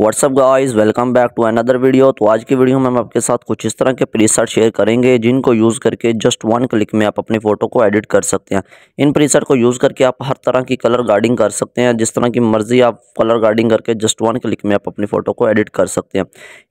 WhatsApp guys welcome back to another video तो आज की वीडियो में हम आपके साथ कुछ इस तरह के प्रीसेट शेयर करेंगे जिनको यूज़ करके जस्ट वन क्लिक में आप अपनी फ़ोटो को एडिट कर सकते हैं इन प्रीसेट को यूज़ करके आप हर तरह की कलर गार्डिंग कर सकते हैं जिस तरह की मर्ज़ी आप कलर गार्डिंग करके जस्ट वन क्लिक में आप अपनी फ़ोटो को एडिट कर सकते हैं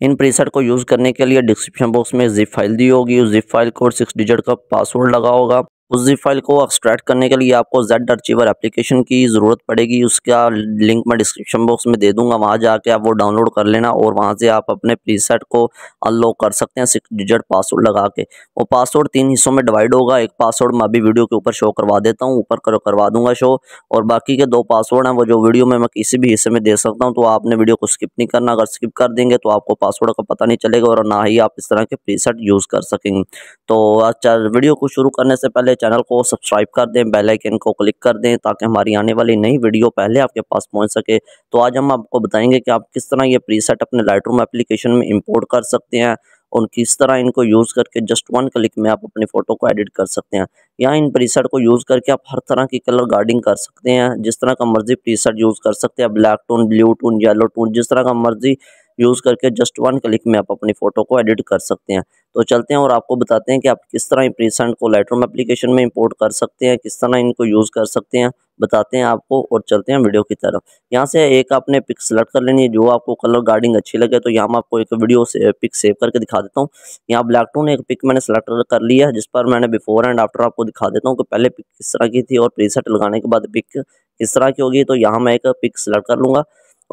इन प्रीसेट को यूज़ करने के लिए डिस्क्रिप्शन बॉक्स में जिप फाइल दी होगी उस जिप फाइल को सिक्स डिजिट का पासवर्ड लगा होगा उस जिप फाइल को एक्सट्रैक्ट करने के लिए आपको जेड अचीवर एप्लीकेशन की ज़रूरत पड़ेगी उसका लिंक मैं डिस्क्रिप्शन बॉक्स में दे दूंगा वहाँ जाके आप वो डाउनलोड कर लेना और वहाँ से आप अपने प्रीसेट को अनलॉक कर सकते हैं सिक्स डिजिट पासवर्ड लगा के वो पासवर्ड तीन हिस्सों में डिवाइड होगा एक पासवर्ड मैं अभी वीडियो के ऊपर शो करवा देता हूँ ऊपर करो करवा दूंगा शो और बाकी के दो पासवर्ड हैं वो जो वीडियो में मैं किसी भी हिस्से में दे सकता हूँ तो आपने वीडियो को स्किप नहीं करना अगर स्किप कर देंगे तो आपको पासवर्ड का पता नहीं चलेगा और ना ही आप इस तरह के प्रीसेट यूज़ कर सकेंगे तो अच्छा वीडियो को शुरू करने से पहले चैनल को सब्सक्राइब कर दें बेल आइकन को क्लिक कर दें ताकि हमारी आने वाली नई वीडियो पहले आपके पास पहुंच सके तो आज हम आपको बताएंगे कि आप किस तरह ये प्रीसेट अपने लाइट रूम एप्लीकेशन में इंपोर्ट कर सकते हैं और किस तरह इनको यूज़ करके जस्ट वन क्लिक में आप अपनी फ़ोटो को एडिट कर सकते हैं या इन प्रीसेट को यूज़ करके आप हर तरह की कलर गार्डिंग कर सकते हैं जिस तरह का मर्ज़ी प्रीसेट यूज़ कर सकते हैं black tone blue tone yellow tone जिस तरह का मर्ज़ी यूज़ करके जस्ट वन क्लिक में आप अपनी फ़ोटो को एडिट कर सकते हैं तो चलते हैं और आपको बताते हैं कि आप किस तरह प्रीसेंट को लेटरूम एप्लीकेशन में इंपोर्ट कर सकते हैं किस तरह इनको यूज़ कर सकते हैं बताते हैं आपको और चलते हैं वीडियो की तरफ यहाँ से एक आपने पिक सेलेक्ट कर लेनी है जो आपको कलर गार्डिंग अच्छी लगे तो यहाँ मैं आपको एक वीडियो से पिक सेव करके दिखा देता हूँ यहाँ ब्लैक टून एक पिक मैंने सेलेक्ट कर लिया है जिस पर मैंने बिफोर एंड आफ्टर आपको दिखा देता हूँ कि पहले पिक किस तरह की थी और प्रीसेट लगाने के बाद पिक किस तरह की होगी तो यहाँ मैं एक पिक सेलेक्ट कर लूँगा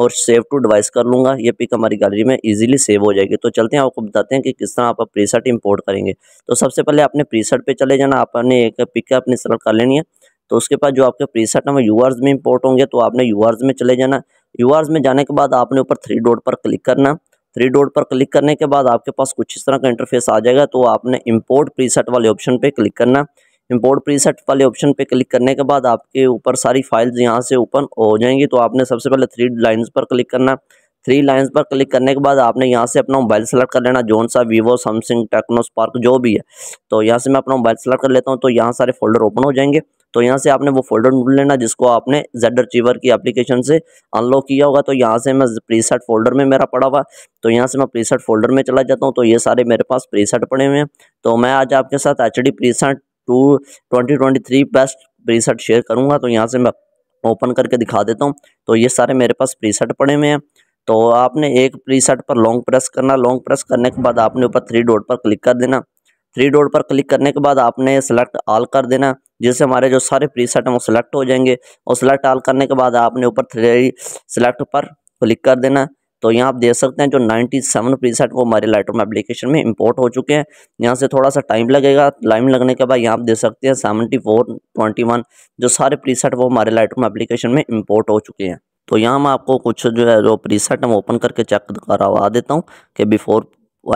और सेव टू डिवाइस कर लूँगा ये पिक हमारी गैलरी में इजीली सेव हो जाएगी तो चलते हैं आपको बताते हैं कि किस तरह आप प्रीसेट इंपोर्ट करेंगे तो सबसे पहले आपने प्रीसेट पे चले जाना आपने एक पिक अपनी सेलेक्ट कर लेनी है तो उसके बाद जो आपके प्रीसेट हैं वो आर्स में इम्पोर्ट होंगे तो आपने आर्स में चले जाना आर्स में जाने के बाद आपने ऊपर थ्री डॉट पर क्लिक करना थ्री डॉट पर क्लिक करने के बाद आपके पास कुछ इस तरह का इंटरफेस आ जाएगा तो आपने प्री प्रीसेट वाले ऑप्शन पर क्लिक करना इम्पोर्ट प्रीसेट वाले ऑप्शन पे क्लिक करने के बाद आपके ऊपर सारी फाइल्स यहाँ से ओपन हो जाएंगी तो आपने सबसे पहले थ्री लाइन्स पर क्लिक करना है थ्री लाइन्स पर क्लिक करने के बाद आपने यहाँ से अपना मोबाइल सेलेक्ट कर लेना जोन सा वीवो सैमसंग टेक्नो स्पार्क जो भी है तो यहाँ से मैं अपना मोबाइल सेलेक्ट कर लेता हूँ तो यहाँ सारे फोल्डर ओपन हो जाएंगे तो यहाँ से आपने वो फोल्डर ढूंढ लेना जिसको आपने जेड अचीवर की एप्लीकेशन से अनलॉक किया होगा तो यहाँ से मैं प्रीसेट फोल्डर में मेरा पड़ा हुआ तो यहाँ से मैं प्रीसेट फोल्डर में चला जाता हूँ तो ये सारे मेरे पास प्रीसेट पड़े हुए हैं तो मैं आज आपके साथ H D preset to twenty twenty three best preset share करूँगा तो यहाँ से मैं ओपन करके दिखा देता हूँ तो ये सारे मेरे पास प्रीसेट पड़े हुए हैं तो आपने एक प्रीसेट पर लॉन्ग प्रेस करना लॉन्ग प्रेस करने के बाद आपने ऊपर थ्री डॉट पर क्लिक कर देना थ्री डॉट पर क्लिक करने के बाद आपने सेलेक्ट ऑल कर देना जिससे हमारे जो सारे प्रीसेट हैं वो सिलेक्ट हो जाएंगे और सिलेक्ट ऑल करने के बाद आपने ऊपर थ्री सेलेक्ट पर क्लिक कर देना तो यहाँ आप देख सकते हैं जो 97 प्रीसेट वो हमारे लाइटरूम एप्लीकेशन में इंपोर्ट हो चुके हैं यहाँ से थोड़ा सा टाइम लगेगा टाइम लगने के बाद यहाँ आप देख सकते हैं सेवेंटी फोर ट्वेंटी वन जो सारे प्रीसेट वो हमारे लाइटरूम एप्लीकेशन में इंपोर्ट हो चुके हैं तो यहाँ मैं आपको कुछ जो है जो प्रीसेट हम ओपन करके चेक करवा देता हूँ कि बिफ़ोर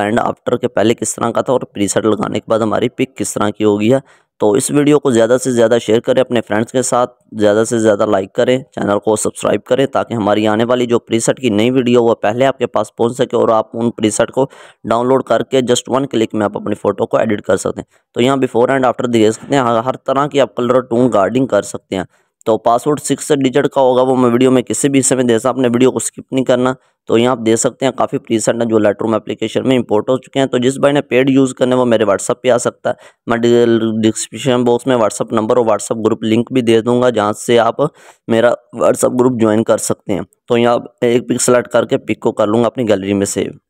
एंड आफ्टर के पहले किस तरह का था और प्रीसेट लगाने के बाद हमारी पिक किस तरह की होगी है तो इस वीडियो को ज़्यादा से ज़्यादा शेयर करें अपने फ्रेंड्स के साथ ज़्यादा से ज़्यादा लाइक करें चैनल को सब्सक्राइब करें ताकि हमारी आने वाली जो प्रीसेट की नई वीडियो वो पहले आपके पास पहुंच सके और आप उन प्रीसेट को डाउनलोड करके जस्ट वन क्लिक में आप अपनी फ़ोटो को एडिट कर सकते हैं तो यहाँ बिफोर एंड आफ्टर देख सकते हैं हर तरह की आप कलर टून गार्डिंग कर सकते हैं तो पासवर्ड सिक्स डिजिट का होगा वो मैं वीडियो में किसी भी हिस्से में दे सकता अपने वीडियो को स्किप नहीं करना तो यहाँ आप दे सकते हैं काफ़ी रिसेंट है जो लेटर एप्लीकेशन में इंपोर्ट हो चुके हैं तो जिस भाई ने पेड यूज़ करने वो मेरे व्हाट्सअप पे आ सकता है मैं डिस्क्रिप्शन बॉक्स में व्हाट्सअप नंबर और व्हाट्सअप ग्रुप लिंक भी दे दूंगा जहाँ से आप मेरा व्हाट्सअप ग्रुप ज्वाइन कर सकते हैं तो यहाँ एक पिक सेलेक्ट करके पिक को कर लूँगा अपनी गैलरी में सेव